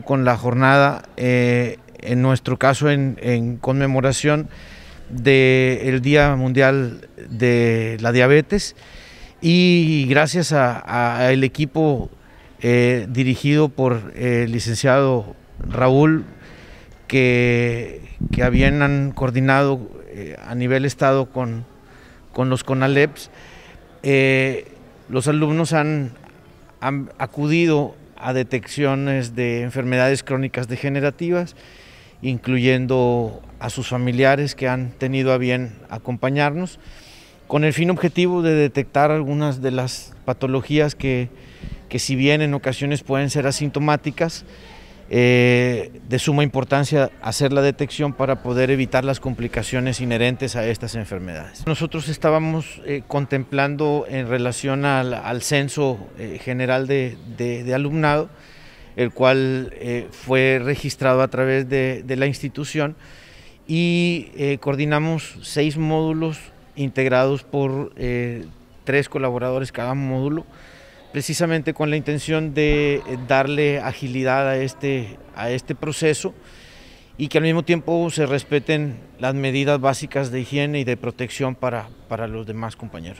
con la jornada, eh, en nuestro caso en, conmemoración del Día Mundial de la Diabetes y gracias al a, equipo eh, dirigido por eh, el licenciado Raúl, que, que habían coordinado a nivel Estado con, con los CONALEPS, los alumnos han, han acudido a detecciones de enfermedades crónicas degenerativas, incluyendo a sus familiares que han tenido a bien acompañarnos, con el fin objetivo de detectar algunas de las patologías que, que si bien en ocasiones pueden ser asintomáticas, eh, de suma importancia hacer la detección para poder evitar las complicaciones inherentes a estas enfermedades. Nosotros estábamos eh, contemplando en relación al, censo eh, general de, alumnado, el cual fue registrado a través de la institución y coordinamos seis módulos integrados por tres colaboradores cada módulo precisamente con la intención de eh, darle agilidad a este, a este proceso y que al mismo tiempo se respeten las medidas básicas de higiene y de protección para, para los demás compañeros.